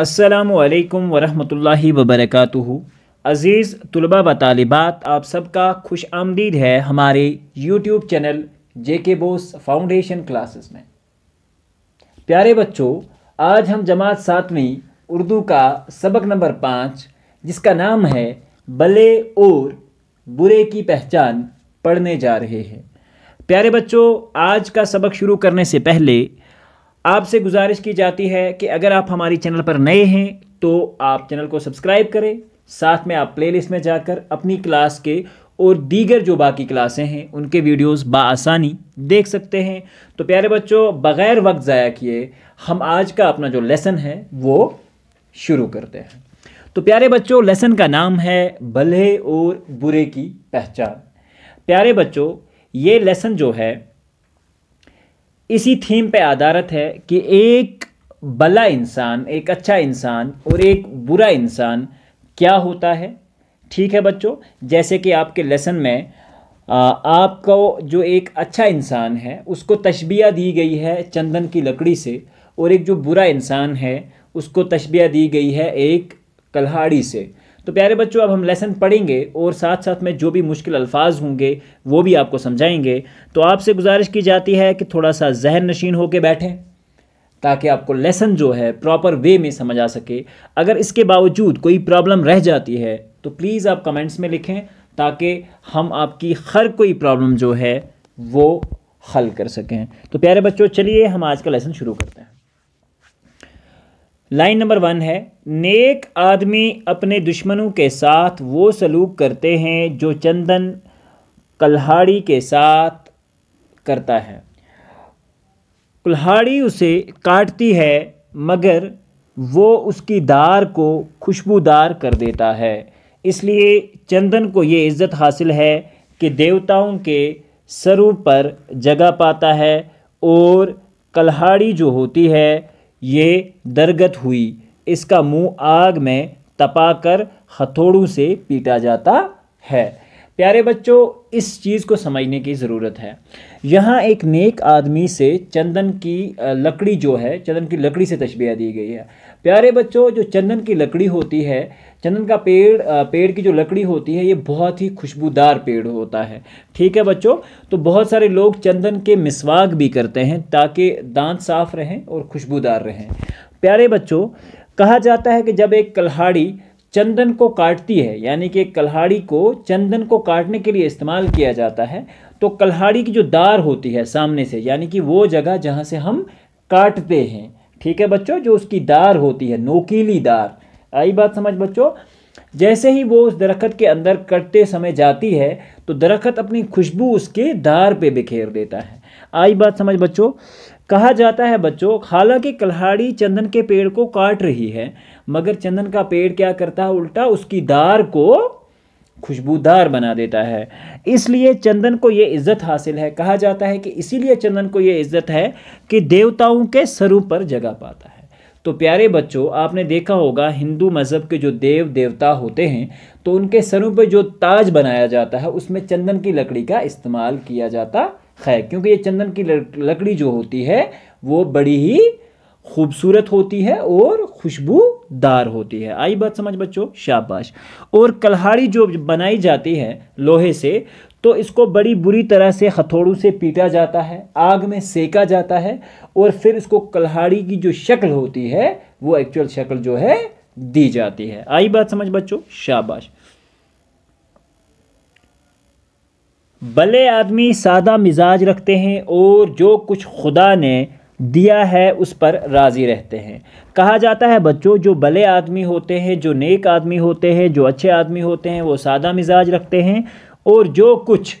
असलकम वरहमल वबरक अज़ीज़ तलबा व तालिबात आप सबका खुश आमदीद है हमारे यूट्यूब चैनल जे के बोस फाउंडेशन क्लासेस में प्यारे बच्चों आज हम जमात सातवीं उर्दू का सबक नंबर पाँच जिसका नाम है भले और बुरे की पहचान पढ़ने जा रहे हैं प्यारे बच्चों आज का सबक शुरू करने से पहले आपसे गुजारिश की जाती है कि अगर आप हमारी चैनल पर नए हैं तो आप चैनल को सब्सक्राइब करें साथ में आप प्लेलिस्ट में जाकर अपनी क्लास के और दीगर जो बाकी क्लासें हैं उनके वीडियोस आसानी देख सकते हैं तो प्यारे बच्चों बग़ैर वक्त ज़ाया किए हम आज का अपना जो लेसन है वो शुरू करते हैं तो प्यारे बच्चों लेसन का नाम है भले और बुरे की पहचान प्यारे बच्चों ये लेसन जो है इसी थीम पे आधारित है कि एक भला इंसान एक अच्छा इंसान और एक बुरा इंसान क्या होता है ठीक है बच्चों जैसे कि आपके लेसन में आपको जो एक अच्छा इंसान है उसको तशबिया दी गई है चंदन की लकड़ी से और एक जो बुरा इंसान है उसको तशबिया दी गई है एक कल्हाड़ी से तो प्यारे बच्चों अब हम लेसन पढ़ेंगे और साथ साथ में जो भी मुश्किल अल्फाज होंगे वो भी आपको समझाएंगे तो आपसे गुजारिश की जाती है कि थोड़ा सा जहन नशीन होकर बैठें ताकि आपको लेसन जो है प्रॉपर वे में समझ आ सके अगर इसके बावजूद कोई प्रॉब्लम रह जाती है तो प्लीज़ आप कमेंट्स में लिखें ताकि हम आपकी हर कोई प्रॉब्लम जो है वो हल कर सकें तो प्यारे बच्चों चलिए हम आज का लेसन शुरू करते हैं लाइन नंबर वन है नेक आदमी अपने दुश्मनों के साथ वो सलूक करते हैं जो चंदन कल्हाड़ी के साथ करता है कुल्हाड़ी उसे काटती है मगर वो उसकी दार को खुशबूदार कर देता है इसलिए चंदन को ये इज़्ज़त हासिल है कि देवताओं के सरों पर जगह पाता है और कल्हाड़ी जो होती है ये दरगत हुई इसका मुंह आग में तपाकर हथौड़ों से पीटा जाता है प्यारे बच्चों इस चीज़ को समझने की ज़रूरत है यहाँ एक नेक आदमी से चंदन की लकड़ी जो है चंदन की लकड़ी से तशबिया दी गई है प्यारे बच्चों जो चंदन की लकड़ी होती है चंदन का पेड़ पेड़ की जो लकड़ी होती है ये बहुत ही खुशबूदार पेड़ होता है ठीक है बच्चों तो बहुत सारे लोग चंदन के मिसवाक भी करते हैं ताकि दांत साफ रहें और खुशबूदार रहें प्यारे बच्चों कहा जाता है कि जब एक कल्हाड़ी चंदन को काटती है यानी कि कल्हाड़ी को चंदन को काटने के लिए इस्तेमाल किया जाता है तो कल्हाड़ी की जो दार होती है सामने से यानी कि वो जगह जहाँ से हम काटते हैं ठीक है बच्चों जो उसकी दार होती है नोकीली दार आई बात समझ बच्चों जैसे ही वो उस दरख्त के अंदर कटते समय जाती है तो दरख्त अपनी खुशबू उसके दार पे बिखेर देता है आई बात समझ बच्चों कहा जाता है बच्चों हालांकि कल्हाड़ी चंदन के पेड़ को काट रही है मगर चंदन का पेड़ क्या करता है उल्टा उसकी दार को खुशबूदार बना देता है इसलिए चंदन को ये इज्जत हासिल है कहा जाता है कि इसीलिए चंदन को ये इज्जत है कि देवताओं के सरों पर जगह पाता है तो प्यारे बच्चों आपने देखा होगा हिंदू मज़हब के जो देव देवता होते हैं तो उनके सरों पर जो ताज बनाया जाता है उसमें चंदन की लकड़ी का इस्तेमाल किया जाता है खैर क्योंकि ये चंदन की लकड़ी जो होती है वो बड़ी ही खूबसूरत होती है और खुशबूदार होती है आई बात समझ बच्चों शाबाश और कल्हाड़ी जो बनाई जाती है लोहे से तो इसको बड़ी बुरी तरह से हथौड़ों से पीटा जाता है आग में सेका जाता है और फिर इसको कल्हाड़ी की जो शक्ल होती है वो एक्चुअल शक्ल जो है दी जाती है आई बात समझ बच्चों शाबाश भले आदमी सादा मिजाज रखते हैं और जो कुछ खुदा ने दिया है उस पर राज़ी रहते हैं कहा जाता है बच्चों जो भले आदमी होते हैं जो नेक आदमी होते हैं जो अच्छे आदमी होते हैं वो सादा मिजाज रखते हैं और जो कुछ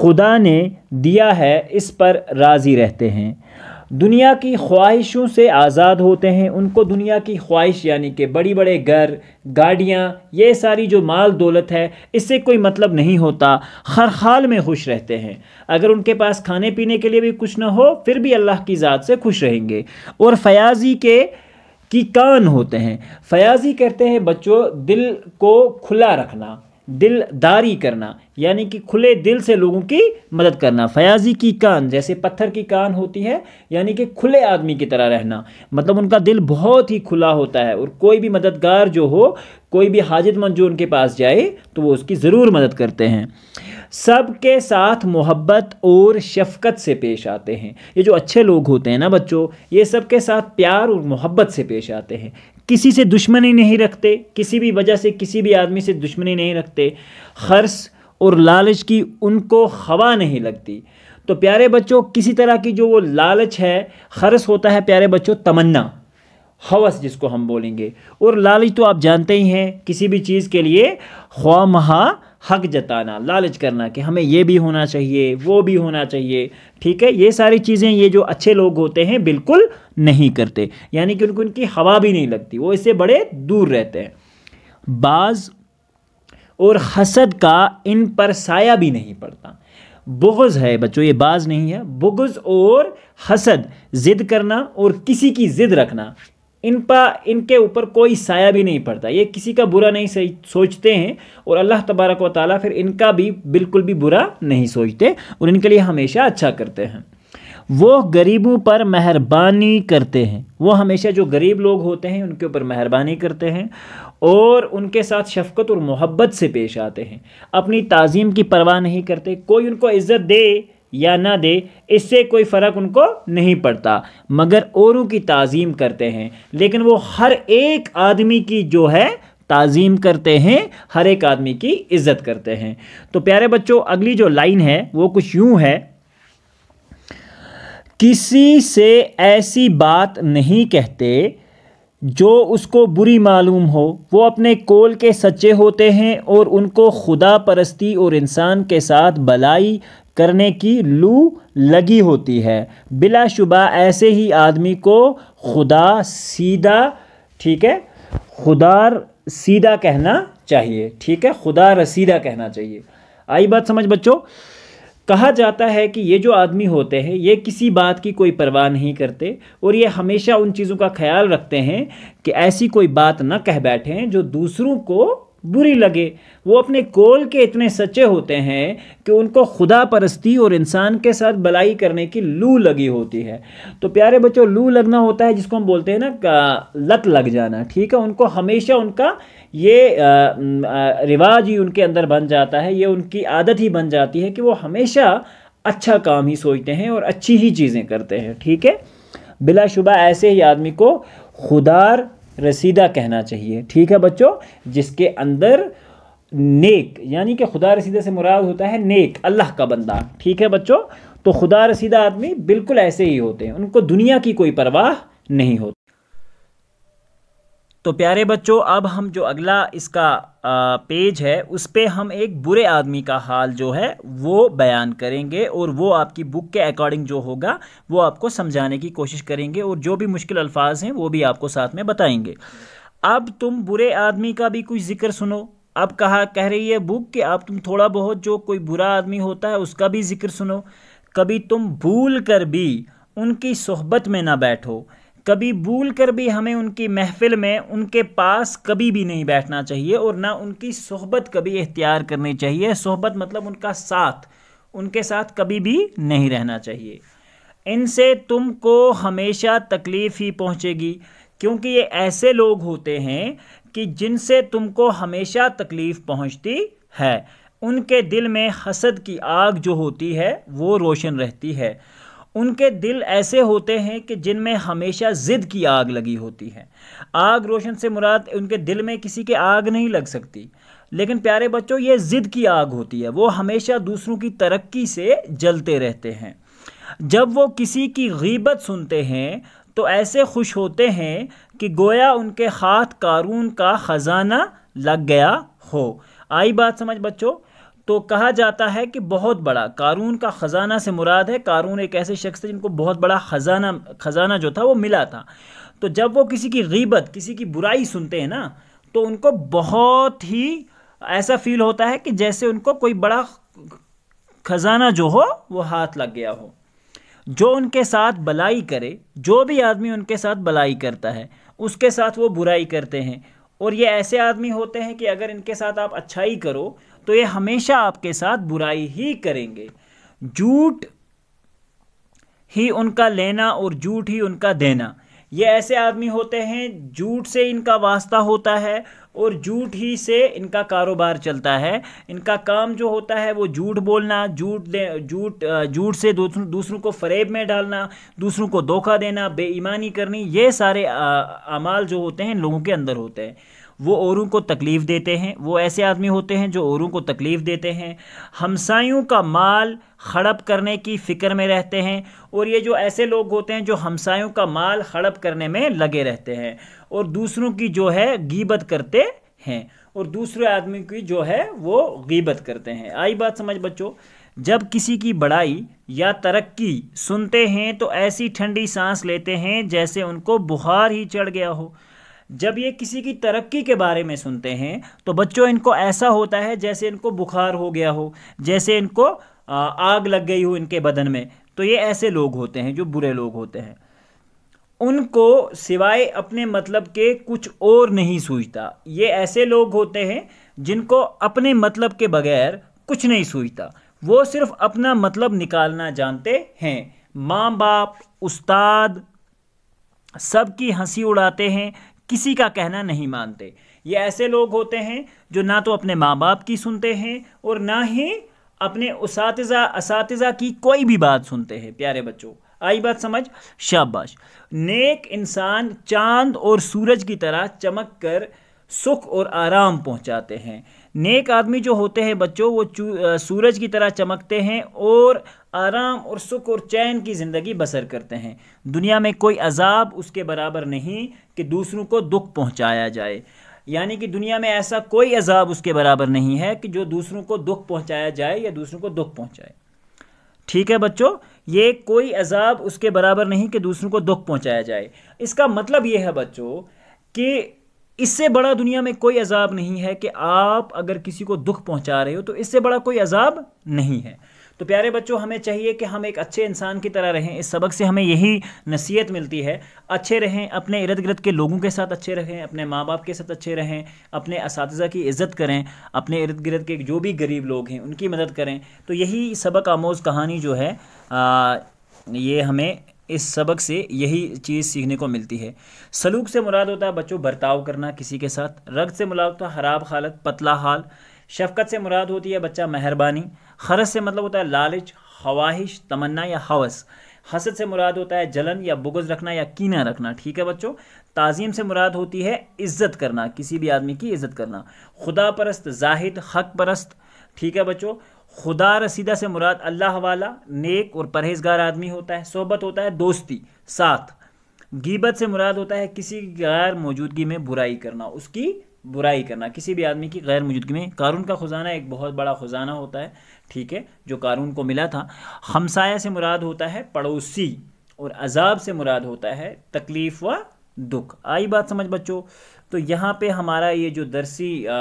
खुदा ने दिया है इस पर राज़ी रहते हैं दुनिया की ख्वाहिशों से आज़ाद होते हैं उनको दुनिया की ख्वाहिश यानी कि बड़ी बड़े घर गाड़ियाँ ये सारी जो माल दौलत है इससे कोई मतलब नहीं होता हर हाल में खुश रहते हैं अगर उनके पास खाने पीने के लिए भी कुछ ना हो फिर भी अल्लाह की ज़ात से खुश रहेंगे और फयाजी के की कान होते हैं फयाजी कहते हैं बच्चों दिल को खुला रखना दिलदारी करना यानी कि खुले दिल से लोगों की मदद करना फयाजी की कान जैसे पत्थर की कान होती है यानी कि खुले आदमी की तरह रहना मतलब उनका दिल बहुत ही खुला होता है और कोई भी मददगार जो हो कोई भी हाजतमंद जो उनके पास जाए तो वो उसकी ज़रूर मदद करते हैं सबके साथ मोहब्बत और शफकत से पेश आते हैं ये जो अच्छे लोग होते हैं ना बच्चों ये सबके साथ प्यार और मोहब्बत से पेश आते हैं किसी से दुश्मनी नहीं रखते किसी भी वजह से किसी भी आदमी से दुश्मनी नहीं रखते खर्च और लालच की उनको हवा नहीं लगती तो प्यारे बच्चों किसी तरह की जो वो लालच है खर्च होता है प्यारे बच्चों तमन्ना हवस जिसको हम बोलेंगे और लालच तो आप जानते ही हैं किसी भी चीज़ के लिए ख्वा महा हक जताना लालच करना कि हमें ये भी होना चाहिए वो भी होना चाहिए ठीक है ये सारी चीज़ें ये जो अच्छे लोग होते हैं बिल्कुल नहीं करते यानी कि उनको उनकी हवा भी नहीं लगती वो इससे बड़े दूर रहते हैं बाज और हसद का इन पर साया भी नहीं पड़ता बुगज़ है बच्चों ये बाज नहीं है बुगज़ और हसद ज़िद करना और किसी की ज़िद रखना इन पर इनके ऊपर कोई साया भी नहीं पड़ता ये किसी का बुरा नहीं सही सोचते हैं और अल्लाह तबारक व ताली फिर इनका भी बिल्कुल भी बुरा नहीं सोचते और इनके लिए हमेशा अच्छा करते हैं वो गरीबों पर मेहरबानी करते हैं वो हमेशा जो गरीब लोग होते हैं उनके ऊपर मेहरबानी करते हैं और उनके साथ शफकत और मोहब्बत से पेश आते हैं अपनी ताज़ीम की परवाह नहीं करते कोई उनको इज़्ज़त दे या ना दे इससे कोई फ़र्क उनको नहीं पड़ता मगर औरों की तज़ीम करते हैं लेकिन वो हर एक आदमी की जो है तज़ीम करते हैं हर एक आदमी की इज़्ज़त करते हैं तो प्यारे बच्चों अगली जो लाइन है वो कुछ यूँ है किसी से ऐसी बात नहीं कहते जो उसको बुरी मालूम हो वो अपने कोल के सच्चे होते हैं और उनको खुदा परस्ती और इंसान के साथ भलाई करने की लू लगी होती है बिलाशुबा ऐसे ही आदमी को खुदा सीधा ठीक है खुदा सीधा कहना चाहिए ठीक है खुदा रसीदा कहना चाहिए आई बात समझ बच्चों कहा जाता है कि ये जो आदमी होते हैं ये किसी बात की कोई परवाह नहीं करते और ये हमेशा उन चीज़ों का ख्याल रखते हैं कि ऐसी कोई बात ना कह बैठें जो दूसरों को बुरी लगे वो अपने कोल के इतने सच्चे होते हैं कि उनको खुदा परस्ती और इंसान के साथ भलाई करने की लू लगी होती है तो प्यारे बच्चों लू लगना होता है जिसको हम बोलते हैं ना लत लग जाना ठीक है उनको हमेशा उनका ये रिवाज ही उनके अंदर बन जाता है ये उनकी आदत ही बन जाती है कि वो हमेशा अच्छा काम ही सोचते हैं और अच्छी ही चीज़ें करते हैं ठीक है बिलाशुबा ऐसे ही आदमी को खुदार रसीदा कहना चाहिए ठीक है बच्चों जिसके अंदर नेक यानी कि खुदा रसीदा से मुराद होता है नेक अल्लाह का बंदा ठीक है बच्चों तो खुदा रसीदा आदमी बिल्कुल ऐसे ही होते हैं उनको दुनिया की कोई परवाह नहीं होती तो प्यारे बच्चों अब हम जो अगला इसका पेज है उस पर हम एक बुरे आदमी का हाल जो है वो बयान करेंगे और वो आपकी बुक के अकॉर्डिंग जो होगा वो आपको समझाने की कोशिश करेंगे और जो भी मुश्किल अल्फाज हैं वो भी आपको साथ में बताएंगे अब तुम बुरे आदमी का भी कुछ जिक्र सुनो अब कहा कह रही है बुक कि आप तुम थोड़ा बहुत जो कोई बुरा आदमी होता है उसका भी जिक्र सुनो कभी तुम भूल कर भी उनकी सोहबत में ना बैठो कभी भूल कर भी हमें उनकी महफिल में उनके पास कभी भी नहीं बैठना चाहिए और ना उनकी सोहबत कभी इख्तियार करनी चाहिए सोहबत मतलब उनका साथ उनके साथ कभी भी नहीं रहना चाहिए इनसे तुमको हमेशा तकलीफ़ ही पहुँचेगी क्योंकि ये ऐसे लोग होते हैं कि जिनसे तुमको हमेशा तकलीफ़ पहुँचती है उनके दिल में हसद की आग जो होती है वो रोशन रहती है उनके दिल ऐसे होते हैं कि जिनमें हमेशा ज़िद की आग लगी होती है आग रोशन से मुराद उनके दिल में किसी के आग नहीं लग सकती लेकिन प्यारे बच्चों ये ज़िद की आग होती है वो हमेशा दूसरों की तरक्की से जलते रहते हैं जब वो किसी की गीबत सुनते हैं तो ऐसे खुश होते हैं कि गोया उनके हाथ कारून का ख़जाना लग गया हो आई बात समझ बच्चों तो कहा जाता है कि बहुत बड़ा कारून का ख़जाना से मुराद है कारून एक ऐसे शख्स थे जिनको बहुत बड़ा ख़जाना ख़जाना जो था वो मिला था तो जब वो किसी की गीबत किसी की बुराई सुनते हैं ना तो उनको बहुत ही ऐसा फील होता है कि जैसे उनको कोई बड़ा ख़जाना जो हो वो हाथ लग गया हो जो उनके साथ भलाई करे जो भी आदमी उनके साथ भलाई करता है उसके साथ वो बुराई करते हैं और ये ऐसे आदमी होते हैं कि अगर इनके साथ आप अच्छाई करो तो ये हमेशा आपके साथ बुराई ही करेंगे झूठ ही उनका लेना और झूठ ही उनका देना ये ऐसे आदमी होते हैं झूठ से इनका वास्ता होता है और झूठ ही से इनका कारोबार चलता है इनका काम जो होता है वो झूठ बोलना झूठ दे झूठ झूठ से दूसरों दूसरों को फरेब में डालना दूसरों को धोखा देना बेईमानी करनी ये सारे अमाल जो होते हैं लोगों के अंदर होते हैं वो औरों को तकलीफ़ देते हैं वो ऐसे आदमी होते हैं जो औरों को तकलीफ़ देते हैं हमसायों का माल हड़प करने की फ़िक्र में रहते हैं और ये जो ऐसे लोग होते हैं जो हमसायों का माल हड़प करने में लगे रहते हैं और दूसरों की जो है गीबत करते हैं और दूसरे आदमी की जो है वो गीबत करते हैं आई बात समझ बच्चों जब किसी की बड़ाई या तरक्की सुनते हैं तो ऐसी ठंडी सांस लेते हैं जैसे उनको बुखार ही चढ़ गया हो जब ये किसी की तरक्की के बारे में सुनते हैं तो बच्चों इनको ऐसा होता है जैसे इनको बुखार हो गया हो जैसे इनको आग लग गई हो इनके बदन में तो ये ऐसे लोग होते हैं जो बुरे लोग होते हैं उनको सिवाय अपने मतलब के कुछ और नहीं सूझता ये ऐसे लोग होते हैं जिनको अपने मतलब के बगैर कुछ नहीं सूझता वो सिर्फ अपना मतलब निकालना जानते हैं माँ बाप उस्ताद सबकी हंसी उड़ाते हैं किसी का कहना नहीं मानते ये ऐसे लोग होते हैं जो ना तो अपने माँ बाप की सुनते हैं और ना ही अपने उस की कोई भी बात सुनते हैं प्यारे बच्चों आई बात समझ शाबाश नेक इंसान चांद और सूरज की तरह चमक कर सुख और आराम पहुंचाते हैं नेक आदमी जो होते हैं बच्चों वो सूरज की तरह चमकते हैं और आराम और सुख और चैन की ज़िंदगी बसर करते हैं दुनिया में कोई अजाब उसके बराबर नहीं कि दूसरों को दुख पहुंचाया जाए यानी कि दुनिया में ऐसा कोई अजाब उसके बराबर नहीं है कि जो दूसरों को दुख पहुँचाया जाए या दूसरों को दुख पहुँचाए ठीक है बच्चों ये कोई अजाब उसके बराबर नहीं कि दूसरों को दुख पहुंचाया जाए इसका मतलब ये है बच्चों कि इससे बड़ा दुनिया में कोई अजाब नहीं है कि आप अगर किसी को दुख पहुंचा रहे हो तो इससे बड़ा कोई अजाब नहीं है तो प्यारे बच्चों हमें चाहिए कि हम एक अच्छे इंसान की तरह रहें इस सबक से हमें यही नसीहत मिलती है अच्छे रहें अपने इर्द गिर्द के लोगों के साथ अच्छे रहें अपने माँ बाप के साथ अच्छे रहें अपने इस की इज़्ज़त करें अपने इर्द गिर्द के जो भी गरीब लोग हैं उनकी मदद करें तो यही सबक आमोज़ कहानी जो है आ, ये हमें इस सबक से यही चीज़ सीखने को मिलती है सलूक से मुराद होता है बच्चों बर्ताव करना किसी के साथ रग से मुराद होता है खराब हालत पतला हाल शफकत से मुराद होती है बच्चा मेहरबानी खरस से मतलब होता है लालच ख्वाहिश तमन्ना या हवस हसद से मुराद होता है जलन या बुगज रखना या कीना रखना ठीक है बच्चों ताज़ीम से मुराद होती है इज़्ज़त करना किसी भी आदमी की इज़्ज़त करना खुदा परस्त जाहिद हक परस्त ठीक है बच्चों खुदा रसीदा से मुराद अल्लाह वाला नेक और परहेजगार आदमी होता है सोहबत होता है दोस्ती साथ गीबत से मुराद होता है किसी की गैर मौजूदगी में बुराई करना उसकी बुराई करना किसी भी आदमी की गैर मौजूदगी में कारून का ख़जाना एक बहुत बड़ा ख़जाना होता है ठीक है जो कारून को मिला था हमसाया से मुराद होता है पड़ोसी और अजाब से मुराद होता है तकलीफ़ व दुख आई बात समझ बच्चों तो यहाँ पर हमारा ये जो दरसी आ,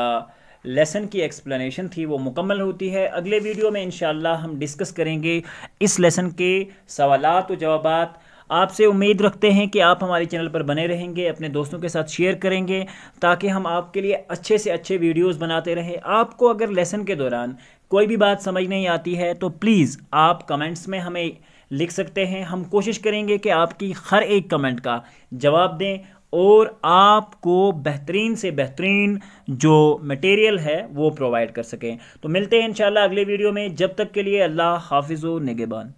लेसन की एक्सप्लेनेशन थी वो मुकम्मल होती है अगले वीडियो में इन हम डिस्कस करेंगे इस लेसन के सवाल व जवाब आपसे उम्मीद रखते हैं कि आप हमारे चैनल पर बने रहेंगे अपने दोस्तों के साथ शेयर करेंगे ताकि हम आपके लिए अच्छे से अच्छे वीडियोस बनाते रहें आपको अगर लेसन के दौरान कोई भी बात समझ नहीं आती है तो प्लीज़ आप कमेंट्स में हमें लिख सकते हैं हम कोशिश करेंगे कि आपकी हर एक कमेंट का जवाब दें और आपको बेहतरीन से बेहतरीन जो मटेरियल है वो प्रोवाइड कर सकें तो मिलते हैं इंशाल्लाह अगले वीडियो में जब तक के लिए अल्लाह हाफिज़ो नगेबान